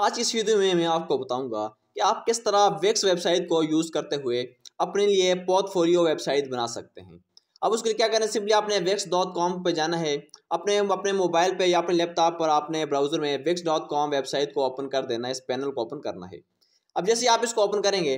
आज इस वीडियो में मैं आपको बताऊंगा कि आप किस तरह वेक्स वेबसाइट को यूज़ करते हुए अपने लिए पोर्टफोलियो वेबसाइट बना सकते हैं अब उसके लिए क्या करना है सिंपली आपने वेक्स डॉट कॉम पर जाना है अपने अपने मोबाइल पे या अपने लैपटॉप पर आपने ब्राउजर में वेक्स डॉट कॉम वेबसाइट को ओपन कर देना है इस पैनल को ओपन करना है अब जैसे आप इसको ओपन करेंगे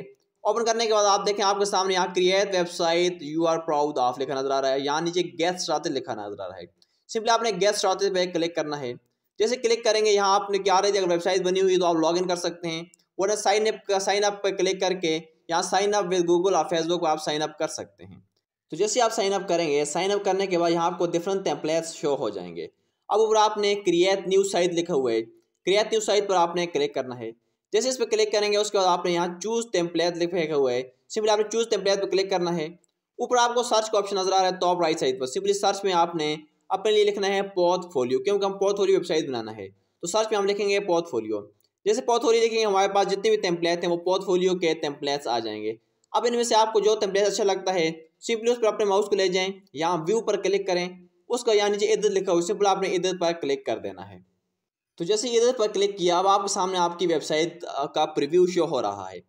ओपन करने के बाद आप देखें आपके सामने यहाँ create website you are proud of लिखा नजर आ रहा है यहाँ नीचे गेस्ट रात लिखा नजर आ रहा है सिंपली आपने गेस्ट रात पर क्लिक करना है जैसे क्लिक करेंगे यहाँ आपने क्या रही अगर वेबसाइट बनी हुई तो आप लॉगिन कर सकते हैं वरना साइन अप साइन अप पर क्लिक करके यहाँ साइन अप विद गूगल और फेसबुक पर आप साइन अप कर सकते हैं तो जैसे आप साइन अप करेंगे साइन अप करने के बाद यहाँ आपको डिफरेंट टेम्पलेट्स शो हो जाएंगे अब ऊपर आपने क्रिएट न्यू साइट लिखा हुआ है क्रिएट न्यू साइट पर आपने क्लिक करना है जैसे इस पर क्लिक करेंगे उसके बाद आपने यहाँ चूज टेम्पलेट लिखा हुआ है सिंपली आपने चूज टेम्पलेट पर क्लिक करना है ऊपर आपको सर्च का ऑप्शन नजर आ रहा है टॉप राइट साइड पर सिंपली सर्च में आपने अपने लिए लिखना है पोर्टफोलियो क्योंकि हम पोर्टफोलियो वेबसाइट बनाना है तो सर्च में हम लिखेंगे पोर्टफोलियो जैसे पोर्टफोलियो लिखेंगे हमारे पास जितने भी टेम्पलेट हैं वो पोर्टफोलियो के टेम्पलेट्स आ जाएंगे अब इनमें से आपको जो टेम्पलेट अच्छा लगता है सिंपली उस पर अपने माउस को ले जाएं या व्यू पर क्लिक करें उसका यहाँ नीचे इधर लिखा हुआ सिंपल आपने इधर पर क्लिक कर देना है तो जैसे इधर पर क्लिक किया अब आपके सामने आपकी वेबसाइट का प्रिव्यू शो हो रहा है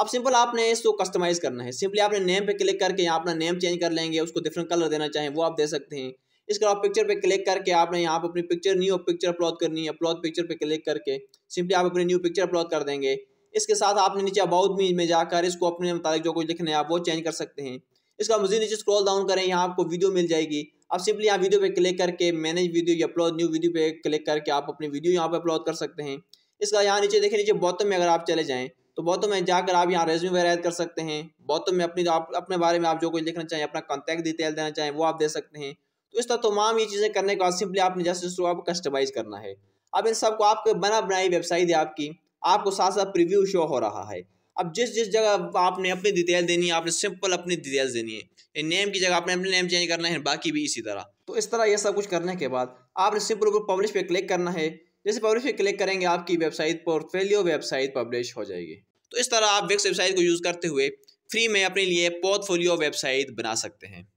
अब सिंपल आपने इसको कस्टमाइज़ करना है सिंपली आपने नेम पे क्लिक करके यहाँ अपना नेम चेंज कर लेंगे उसको डिफरेंट कलर देना चाहें वो आप दे सकते हैं इस क्रॉप पिक्चर पे क्लिक करके आपने यहाँ पर अपनी पिक्चर न्यू पिक्चर अपलोड करनी है अपलोड पिक्चर पे क्लिक करके सिंपली आप अपनी न्यू पिक्चर अपलोड कर देंगे इसके साथ आपने नीचे अबाउट मीज में जाकर इसको अपने मुताबिक जो कुछ लिखना है आप वो चेंज कर सकते हैं इसका मजीद नीचे स्क्रॉल डाउन करें यहाँ आपको वीडियो मिल जाएगी आप सिंपली यहाँ वीडियो पे क्लिक करके मैनेज वीडियो या अपलोड न्यू वीडियो पे क्लिक करके आप अपनी वीडियो यहाँ पे अपलोड कर सकते हैं इसका यहाँ नीचे देखें नीचे बॉटम में अगर आप चले जाएँ तो बॉटम में जाकर आप यहाँ रेज्यूम वगैरह ऐड कर सकते हैं बॉटम में अपनी आप अपने बारे में आप जो कुछ लिखना चाहें अपना कॉन्टैक्ट डिटेल देना चाहें वो आप दे सकते हैं तो इस तरह तमाम ये चीज़ें करने के बाद सिंपली आपने जैसे जैसे आप कस्टमाइज़ करना है अब इन सबको आपके बना बनाई वेबसाइट है आपकी आपको साथ साथ प्रिव्यू शो हो रहा है अब जिस जिस जगह आपने अपनी डिटेल देनी है आपने सिंपल अपनी डिटेल देनी है नेम की जगह आपने अपने नेम चेंज करना है बाकी भी इसी तरह तो इस तरह यह सब कुछ करने के बाद आपने सिंपल ऊपर पब्लिश पे क्लिक करना है जैसे पब्लिश पे क्लिक करेंगे आपकी वेबसाइट पोर्टफेलियो वेबसाइट पब्लिश हो जाएगी तो इस तरह आप वेक्स वेबसाइट को यूज़ करते हुए फ्री में अपने लिए पोर्टफोलियो वेबसाइट बना सकते हैं